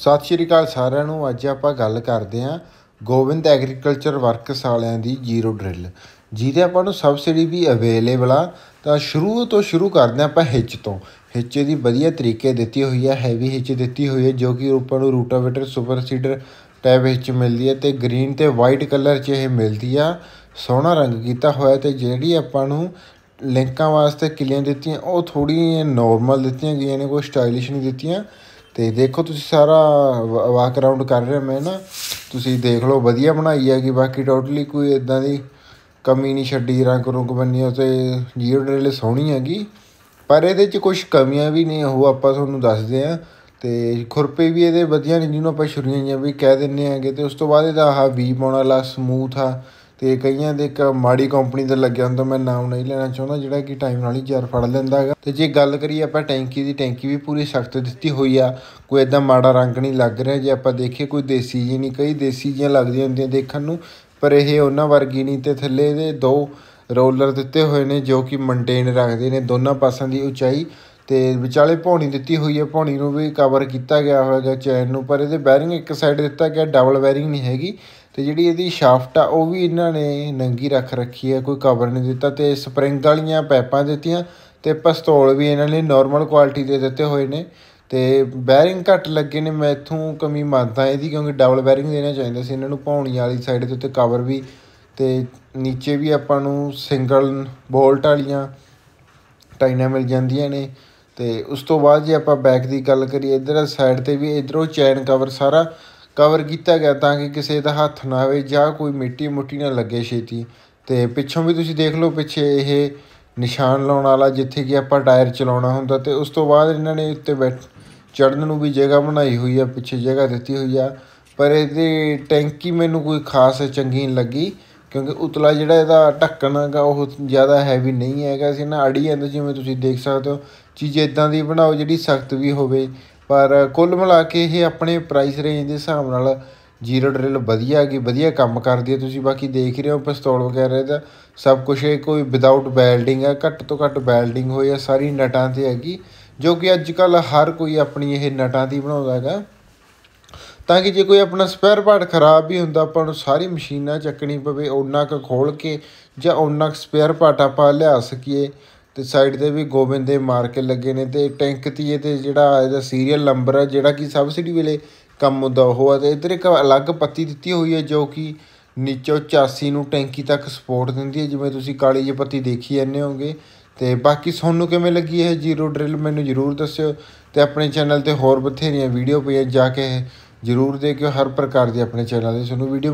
ਸਤਿ ਸ਼੍ਰੀ ਅਕਾਲ ਸਾਰਿਆਂ ਨੂੰ ਅੱਜ ਆਪਾਂ ਗੱਲ ਕਰਦੇ ਆਂ ਗੋਵਿੰਦ ਐਗਰੀਕਲਚਰ ਵਰਕਸ ਵਾਲਿਆਂ ਦੀ ਜ਼ੀਰੋ ਡਰਿਲ ਜਿਹਦੇ ਆਪਾਂ ਨੂੰ ਸਬਸਿਡੀ ਵੀ ਅਵੇਲੇਬਲ ਆ ਤਾਂ ਸ਼ੁਰੂ ਤੋਂ ਸ਼ੁਰੂ ਕਰਦੇ ਆਂ ਆਪਾਂ ਹਿੱਚ ਤੋਂ ਹਿੱਚ ਦੀ ਵਧੀਆ ਤਰੀਕੇ ਦਿੱਤੀ ਹੋਈ ਹੈ ਹੈਵੀ ਹਿੱਚ ਦਿੱਤੀ ਹੋਈ ਹੈ ਜੋ ਕਿ ਉੱਪਰ ਨੂੰ ਰੂਟਾਵੇਟਰ ਸੁਪਰ ਸੀਡਰ ਟੈਬ ਵਿੱਚ ਮਿਲਦੀ ਹੈ ਤੇ ਗ੍ਰੀਨ ਤੇ ਵਾਈਟ ਕਲਰ 'ਚ ਇਹ ਮਿਲਦੀ ਆ ਸੋਹਣਾ ਰੰਗ ਕੀਤਾ ਹੋਇਆ ਤੇ ਜਿਹੜੀ ਆਪਾਂ ਨੂੰ ਲਿੰਕਾਂ ਵਾਸਤੇ ਕਿਲੀਆਂ ਦਿੱਤੀਆਂ ਉਹ ਥੋੜੀਆਂ ਨਾਰਮਲ ਦਿੱਤੀਆਂ ਗਈਆਂ ਨੇ ਕੋਈ ਸਟਾਈਲਿਸ਼ ਨਹੀਂ ਦਿੱਤੀਆਂ ਤੇ ਦੇਖੋ ਤੁਸੀਂ ਸਾਰਾ ਵਾਕ ਅਰਾਊਂਡ ਕਰ ਰਹੇ ਮੈਂ ਨਾ ਤੁਸੀਂ ਦੇਖ ਲਓ ਵਧੀਆ ਬਣਾਈ ਹੈਗੀ ਬਾਕੀ ਟੋਟਲੀ ਕੋਈ ਇਦਾਂ ਦੀ ਕਮੀ ਨਹੀਂ ਛੱਡੀ ਰੰਗ ਰੁੰਗ ਬੰਨਿਓ ਤੇ ਜੀਓ ਡਰੇਲ ਸੋਹਣੀ ਹੈਗੀ ਪਰ ਇਹਦੇ 'ਚ ਕੁਝ ਕਮੀਆਂ ਵੀ ਨੇ ਉਹ ਆਪਾਂ ਤੁਹਾਨੂੰ ਦੱਸਦੇ ਆ ਤੇ ਖੁਰਪੇ ਵੀ ਇਹਦੇ ਵਧੀਆ ਨੇ ਜਿਹਨੂੰ ਆਪਾਂ ਛੁਰੀਆਂ ਜਾਂ ਵੀ ਕਹਿ ਦਿੰਨੇ ਆਗੇ ਤੇ ਉਸ ਤੋਂ ਬਾਅਦ ਇਹਦਾ ਆਹ ਵੀ ਪਾਉਣ ਵਾਲਾ ਸਮੂਥ ਆ ਤੇ ਕਈਆਂ ਦੇ ਇੱਕ ਮਾੜੀ ਕੰਪਨੀ ਦੇ ਲੱਗਿਆ ਹੁੰਦਾ ਮੈਂ ਨਾਮ ਨਹੀਂ ਲੈਣਾ ਚਾਹੁੰਦਾ ਜਿਹੜਾ ਕਿ ਟਾਈਮ ਨਾਲ ਹੀ ਜਰ ਫੜ ਲੈਂਦਾ ਹੈਗਾ ਤੇ ਜੇ ਗੱਲ ਕਰੀਏ ਆਪਾਂ ਟੈਂਕੀ ਦੀ ਟੈਂਕੀ ਵੀ ਪੂਰੀ ਸਖਤ ਦਿੱਤੀ ਹੋਈ ਆ ਕੋਈ ਇਦਾਂ ਮਾੜਾ ਰੰਗ ਨਹੀਂ ਲੱਗ ਰਿਹਾ ਜੇ ਆਪਾਂ ਦੇਖੀਏ ਕੋਈ ਦੇਸੀ ਜੀ ਨਹੀਂ ਕਈ ਦੇਸੀ ਜੀਆਂ ਲੱਗਦੀਆਂ ਹੁੰਦੀਆਂ ਦੇਖਣ ਨੂੰ ਪਰ ਇਹ ਉਹਨਾਂ ਵਰਗੀ ਨਹੀਂ ਤੇ ਥੱਲੇ ਇਹਦੇ ਦੋ ਰੋਲਰ ਦਿੱਤੇ ਹੋਏ ਨੇ ਜੋ ਕਿ ਮੇਨਟੇਨ ਰੱਖਦੇ ਨੇ ਦੋਨਾਂ ਪਾਸਿਆਂ ਦੀ ਉਚਾਈ ਤੇ ਵਿਚਾਲੇ ਪੌਣੀ ਦਿੱਤੀ ਹੋਈ ਹੈ ਪੌਣੀ ਨੂੰ ਵੀ ਕਵਰ ਕੀਤਾ ਗਿਆ ਹੋਇਆ ਚੈਨ ਨੂੰ ਪਰ ਇਹਦੇ ਬੈਰਿੰਗ ਇੱਕ ਸਾਈਡ ਦਿੱਤਾ ਗਿਆ ਡਬਲ ਬੈਰਿੰਗ ਨਹੀਂ ਹੈਗੀ ਤੇ ਜਿਹੜੀ ਇਹਦੀ ਸ਼ਾਫਟ ਆ ਉਹ ਵੀ ਇਹਨਾਂ ਨੇ ਨੰਗੀ ਰੱਖ ਰੱਖੀ ਹੈ ਕੋਈ ਕਵਰ ਨਹੀਂ ਦਿੱਤਾ ਤੇ ਸਪਰਿੰਗ ਵਾਲੀਆਂ ਪਾਈਪਾਂ ਦਿੱਤੀਆਂ ਤੇ ਪਸਤੌਲ ਵੀ ਇਹਨਾਂ ਨੇ ਨਾਰਮਲ ਕੁਆਲਿਟੀ ਦੇ ਦਿੱਤੇ ਹੋਏ ਨੇ ਤੇ ਬੈਰਿੰਗ ਘੱਟ ਲੱਗੇ ਨੇ ਮੈਂ ਇਥੋਂ ਕਮੀ ਮੰਨਦਾ ਇਹਦੀ ਕਿਉਂਕਿ ਡਬਲ ਬੈਰਿੰਗ ਦੇਣਾ ਚਾਹੀਦਾ ਸੀ ਇਹਨਾਂ ਨੂੰ ਪੌਣੀ ਵਾਲੀ ਸਾਈਡ ਦੇ ਉੱਤੇ ਕਵਰ ਵੀ ਤੇ ਨੀਚੇ ਵੀ ਆਪਾਂ ਨੂੰ ਸਿੰਗਲ ਬੋਲਟ ਵਾਲੀਆਂ ਟਾਈਨਾ ਮਿਲ ਜਾਂਦੀਆਂ ਨੇ ਤੇ ਉਸ ਤੋਂ ਬਾਅਦ ਜੇ ਆਪਾਂ ਬੈਕ ਦੀ ਗੱਲ ਕਰੀਏ ਇਧਰ ਸਾਈਡ ਤੇ ਵੀ ਇਧਰੋਂ ਚੈਨ ਕਵਰ ਸਾਰਾ ਕਵਰ ਕੀਤਾ ਗਿਆ ਤਾਂ ਕਿ ਕਿਸੇ ਦਾ ਹੱਥ ਨਾ ਆਵੇ ਜਾਂ ਕੋਈ ਮਿੱਟੀ ਮੁੱਟੀ ਨਾ ਲੱਗੇ ਛੇਤੀ ਤੇ ਪਿੱਛੋਂ ਵੀ ਤੁਸੀਂ ਦੇਖ ਲਓ ਪਿੱਛੇ ਇਹ ਨਿਸ਼ਾਨ ਲਾਉਣ ਵਾਲਾ ਜਿੱਥੇ ਕਿ ਆਪਾਂ ਟਾਇਰ ਚਲਾਉਣਾ ਹੁੰਦਾ ਤੇ ਉਸ ਤੋਂ ਬਾਅਦ ਇਹਨਾਂ ਨੇ ਉੱਤੇ ਬੈਠ ਚੜਨ ਨੂੰ ਵੀ ਜਗ੍ਹਾ ਬਣਾਈ ਹੋਈ ਆ ਪਿੱਛੇ ਜਗ੍ਹਾ ਦਿੱਤੀ ਹੋਈ ਆ ਪਰ ਇਹਦੀ ਟੈਂਕੀ ਮੈਨੂੰ ਕੋਈ ਖਾਸ ਚੰਗੀ ਨਹੀਂ ਲੱਗੀ ਕਿਉਂਕਿ ਉਤਲਾ ਜਿਹੜਾ ਇਹਦਾ ਢੱਕਣ ਹੈਗਾ ਉਹ ਜ਼ਿਆਦਾ ਹੈਵੀ ਨਹੀਂ ਹੈਗਾ ਸੀ ਨਾ ਅੜੀ ਜਾਂਦਾ ਜਿਵੇਂ ਤੁਸੀਂ ਦੇਖ ਸਕਦੇ ਹੋ ਚੀਜ਼ ਇਦਾਂ ਦੀ ਬਣਾਓ ਜਿਹੜੀ ਸਖਤ ਵੀ ਹੋਵੇ ਪਰ ਕੁੱਲ ਮਿਲਾ ਕੇ ਇਹ ਆਪਣੇ ਪ੍ਰਾਈਸ ਰੇਂਜ ਦੇ ਹਿਸਾਬ ਨਾਲ ਜੀਰੋ ਡਰਿਲ ਵਧੀਆ ਹੈਗੀ ਵਧੀਆ ਕੰਮ ਕਰਦੀ ਹੈ ਤੁਸੀਂ ਬਾਕੀ ਦੇਖ ਰਹੇ ਹੋ ਪਿਸਤੌਲ ਵਗੈਰਾ ਇਹਦਾ ਸਭ ਕੁਝ ਇਹ ਕੋਈ ਵਿਦਆਊਟ ਬੈਲਡਿੰਗ ਹੈ ਘੱਟ ਤੋਂ ਘੱਟ ਬੈਲਡਿੰਗ ਹੋਈ ਹੈ ਸਾਰੀ ਨਟਾਂ ਤੇ ਹੈਗੀ ਜੋ ਕਿ ਅੱਜ ਕੱਲ ਹਰ ਕੋਈ ਆਪਣੀ ਇਹ ਨਟਾਂ ਦੀ ਬਣਾਉਂਦਾ ਹੈਗਾ ਤਾਂ ਕਿ ਜੇ ਕੋਈ ਆਪਣਾ ਸਪੇਅਰ ਪਾਰਟ ਖਰਾਬ ਵੀ ਹੁੰਦਾ ਆਪਾਂ ਨੂੰ ਸਾਰੀ ਮਸ਼ੀਨਾਂ ਚੱਕਣੀ ਪਵੇ ਉਹਨਾਂ ਕ ਖੋਲ ਕੇ ਜਾਂ ਉਹਨਾਂ ਕ ਸਪੇਅਰ ਪਾਰਟ ਆਪਾਂ ਲਿਆ ਸਕੀਏ ਤੇ ਸਾਈਡ ਤੇ ਵੀ ਗੋਬਿੰਦ ਦੇ ਮਾਰਕੇ ਲੱਗੇ ਨੇ ਤੇ ਟੈਂਕ ਇਹ ਤੇ ਜਿਹੜਾ ਇਹਦਾ ਸੀਰੀਅਲ ਨੰਬਰ ਹੈ ਜਿਹੜਾ ਕਿ ਸਬਸਿਡੀ ਵੇਲੇ ਕੰਮ ਹੁੰਦਾ ਉਹ ਹੈ ਤੇ ਇਧਰ ਇੱਕ ਅਲੱਗ ਪੱਤੀ ਦਿੱਤੀ ਹੋਈ ਹੈ ਜੋ ਕਿ ਨੀਚੋ 84 ਨੂੰ ਟੈਂਕੀ ਤੱਕ ਸਪੋਰਟ ਦਿੰਦੀ ਹੈ ਜਿਵੇਂ ਤੁਸੀਂ ਕਾਲੀ ਜਿਹੀ ਪੱਤੀ ਦੇਖੀ ਜਾਂਦੇ ਹੋਗੇ ਤੇ ਬਾਕੀ ਤੁਹਾਨੂੰ ਕਿਵੇਂ ਲੱਗੀ ਹੈ ਜ਼ੀਰੋ ਡਰਿਲ ਮੈਨੂੰ ਜ਼ਰੂਰ ਦੱਸਿਓ ਤੇ ਆਪਣੇ ਚੈਨਲ ਤੇ ਹੋਰ ਬਥੇਰੀਆਂ ਵੀਡੀਓ ਪਈਆਂ ਜਾ ਕੇ ਜ਼ਰੂਰ ਦੇਖਿਓ ਹਰ ਪ੍ਰਕਾਰ ਦੇ ਆਪਣੇ ਚੈਨਲ ਤੇ ਤੁਹਾਨੂੰ ਵੀਡੀਓ